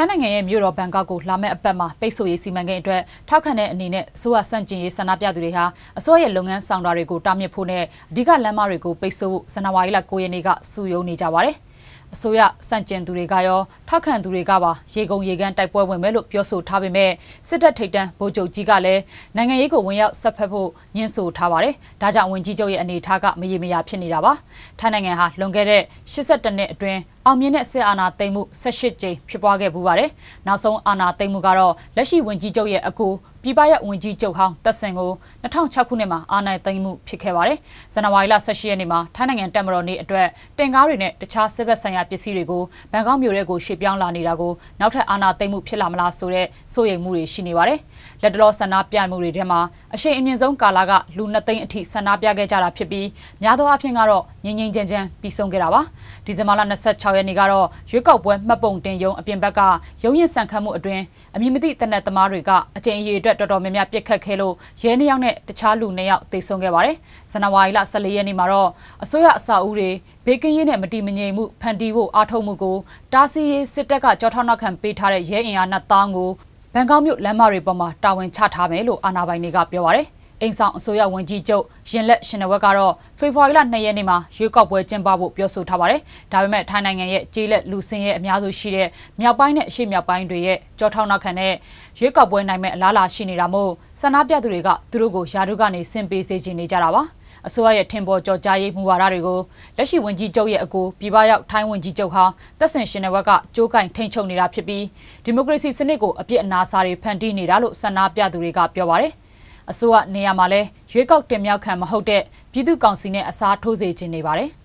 ထိုင်းနိုင်ငံရဲ့မြို့တော်ဘန်ကောက်ကိုလာမယ့်အပတ်မှာပိတ်ဆို့ရေးစီမံကိန်းအတွက်ထောက်ခံတဲ့အနေနဲ့အစိုးရဆန့်ကျင်ရေးဆန္ဒပြသူတွေဟာအစိုးရရဲ့လုပ်ငန်းဆောင်တာတွေကိုတားမြစ်ဖို့နဲ့အဓိကလမ်းမတွေကိုပိတ်ဆို့ဖို့ဇန်နဝါရီလ9ရက်နေ့ကစုယုံနေကြပါတယ်။အစိုးရစန့်ကျင်သူတွေကရောထောက်ခံသူတွေကပါရေကုံရေကန်းတိုက်ပွဲဝင်မယ်လို့ပြောဆိုထားပေမဲ့စစ်တပ်ထိပ်တန်းဗိုလ်ချုပ်ကြီးကလည်းနိုင်ငံရေးကိုဝင်ရောက်ဆက်ဖက်ဖို့ညှင်းဆိုထားပါတယ်။ဒါကြောင့်ဝန်ကြီးချုပ်ရဲ့အနေအထားကမရေမရာဖြစ်နေတာပါ။ထိုင်းနိုင်ငံဟာလွန်ခဲ့တဲ့82နှစ်အတွင်းအောင်မြင်တဲ့စစ်အာဏာသိမ်းမှု18ကြိမ်ဖြစ်ပွားခဲ့ပူပါတယ်။နောက်ဆုံးအာဏာသိမ်းမှုကတော့လက်ရှိဝန်ကြီးချုပ်ရဲ့အကူပြည်ပရဲ့ဝန်ကြီးချုပ်ဟောင်းတက်ဆင်ကို2006ခုနှစ်မှာအာဏာသိမ်းမှုဖြစ်ခဲ့ပါတယ်။ဇန်နဝါရီလ18ရက်နေ့မှာထိုင်းနိုင်ငံတပ်မတော်နေ့အတွက်တင်ကားတွေနဲ့တခြားစစ်ဘက်ဆိုင်ရာပစ္စည်းတွေကိုဘန်ကောက်မြို့ရဲကိုရွှေ့ပြောင်းလာနေတာကိုနောက်ထပ်အာဏာသိမ်းမှုဖြစ်လာမလားဆိုတဲ့စိုးရိမ်မှုတွေရှိနေပါတယ်။လက်တလောဆန္ဒပြမှုတွေထဲမှာအရှိန်အမြင့်ဆုံးကာလကလူနှစ်သိန်းအထိဆန္ဒပြခဲ့ကြတာဖြစ်ပြီးများသောအားဖြင့်ကတော့ငြိမ်ငြိမ်ချမ်းချမ်းပြီးဆုံးခဲ့တာပါ။ဒီဇင်ဘာလ26ရက်ရက်နေ့ကတော့ရွေးကောက်ပွဲမှတ်ပုံတင်ရုံအပြင်ဘက်ကရုံရင်ဆန်ခတ်မှုအတွင်းအမည်မသိတနက်သမားတွေကအကြိမ်အရေအတွက်တော်တော်များများပြစ်ခတ်ခဲ့လို့ရဲနှစ်ယောက်နဲ့တခြားလူနှစ်ယောက်သေဆုံးခဲ့ပါတယ်။ဇန်နဝါရီလ14ရက်နေ့မှာတော့အစိုးရအဆောက်အဦတွေဘေးကင်းရေးနဲ့မတိမငြိမ်မှုဖန်တီးဖို့အားထုတ်မှုကိုတားဆီးရေးစစ်တပ်ကကြောထောက်နောက်ခံပေးထားတဲ့ရဲအင်အားနှစ်တောင်းကိုဘန်ကောက်မြို့လမ်းမတွေပေါ်မှာတာဝန်ချထားမယ်လို့အာဏာပိုင်တွေကပြောပါတယ်။အိမ်ဆောင်အစိုးရဝန်ကြီးချုပ်ရင်လက်ရှင်နဝက်ကတော့ဖေဖော်ဝါရီလ2ရက်နေ့မှာရွေးကောက်ပွဲကျင်းပဖို့ပြောဆိုထားပါတယ်။ဒါပေမဲ့ထိုင်းနိုင်ငံရဲ့ကြေးလက်လူစင်ရဲ့အများစုရှိတဲ့မြောက်ပိုင်းနဲ့အရှေ့မြောက်ပိုင်းတွေရဲ့ကြောထောက်နောက်ခံတဲ့ရွေးကောက်ပွဲနိုင်မဲ့အလားအလာရှိနေတာမို့ဆန္ဒပြသူတွေကသူတို့ကိုယာတုကနေဆင်ပေးစေချင်နေကြတာပါ။အစိုးရရဲ့ထင်ပေါ်ကြော်ကြားရေးမူဝါဒတွေကိုလက်ရှိဝန်ကြီးချုပ်ရဲ့အကိုပြည်ပရောက်ထိုင်းဝန်ကြီးချုပ်ဟောင်းတက်ဆင်ရှင်နယ်ဘက်ကကြိုးကင်ထိန်ချုပ်နေတာဖြစ်ပြီးဒီမိုကရေစီစနစ်ကိုအပြစ်အနာစာတွေဖန်တီးနေတာလို့ဆန္ဒပြသူတွေကပြောပါတယ်။အစိုးရနေရာမှာလည်းရွေးကောက်တင်မြှောက်ခံမဟုတ်တဲ့ပြည်သူ့ကောင်စီနဲ့အစားထိုးစေခြင်းနေပါတယ်။